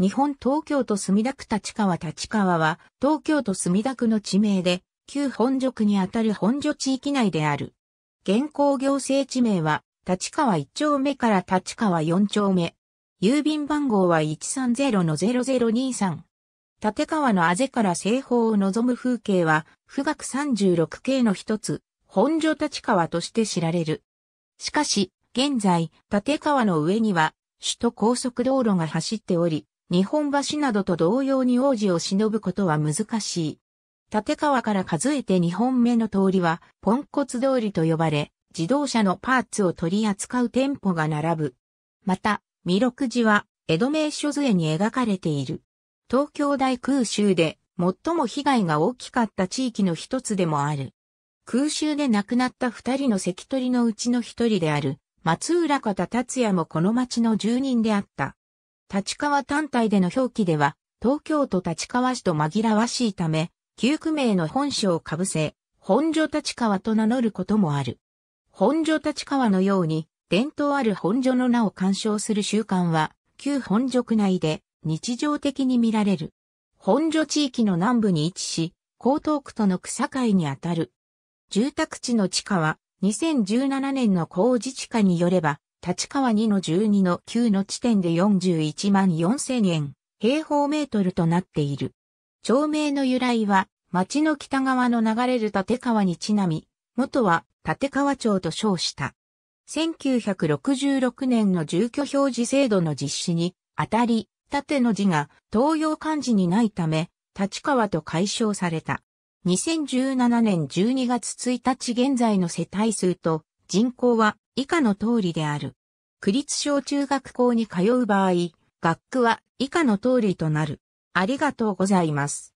日本東京都墨田区立川立川は、東京都墨田区の地名で、旧本所区にあたる本所地域内である。現行行政地名は、立川1丁目から立川4丁目。郵便番号は130-0023。立川のあぜから西方を望む風景は、富岳36景の一つ、本所立川として知られる。しかし、現在、立川の上には、首都高速道路が走っており、日本橋などと同様に王子を忍ぶことは難しい。立川から数えて2本目の通りは、ポンコツ通りと呼ばれ、自動車のパーツを取り扱う店舗が並ぶ。また、弥勒寺は、江戸名所図に描かれている。東京大空襲で、最も被害が大きかった地域の一つでもある。空襲で亡くなった二人の関取のうちの一人である、松浦方達也もこの町の住人であった。立川単体での表記では、東京都立川市と紛らわしいため、旧区名の本所をかぶせ、本所立川と名乗ることもある。本所立川のように、伝統ある本所の名を鑑賞する習慣は、旧本所区内で日常的に見られる。本所地域の南部に位置し、江東区との草境にあたる。住宅地の地下は、2017年の工自治下によれば、立川2の12の9の地点で41万4000円、平方メートルとなっている。町名の由来は、町の北側の流れる立川にちなみ、元は立川町と称した。1966年の住居表示制度の実施に、あたり、縦の字が東洋漢字にないため、立川と解消された。2017年12月1日現在の世帯数と人口は以下の通りである。区立小中学校に通う場合、学区は以下の通りとなる。ありがとうございます。